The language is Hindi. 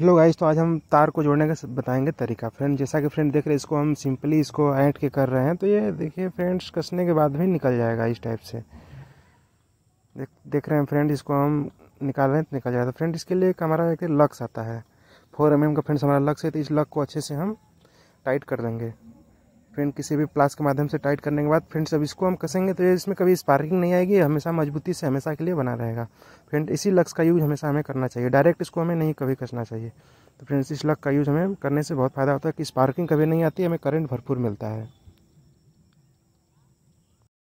हेलो गाइस तो आज हम तार को जोड़ने का बताएंगे तरीका फ्रेंड जैसा कि फ्रेंड देख रहे हैं इसको हम सिंपली इसको ऐंट के कर रहे हैं तो ये देखिए फ्रेंड्स कसने के बाद भी निकल जाएगा इस टाइप से देख देख रहे हैं फ्रेंड इसको हम निकाल रहे हैं तो निकल जाएगा तो फ्रेंड इसके लिए एक हमारा एक लक्स आता है फोर एम का फ्रेंड्स हमारा लक्स है तो इस लक को अच्छे से हम टाइट कर देंगे फ्रेंड किसी भी प्लास के माध्यम से टाइट करने के बाद फ्रेंड्स अब इसको हम कसेंगे तो इसमें कभी स्पार्किंग नहीं आएगी हमेशा मजबूती से हमेशा के लिए बना रहेगा फ्रेंड इसी लक्स का यूज़ हमेशा हमें करना चाहिए डायरेक्ट इसको हमें नहीं कभी कसना चाहिए तो फ्रेंड्स इस लक का यूज़ हमें करने से बहुत फ़ायदा होता है कि स्पार्किंग कभी नहीं आती हमें करंट भरपूर मिलता है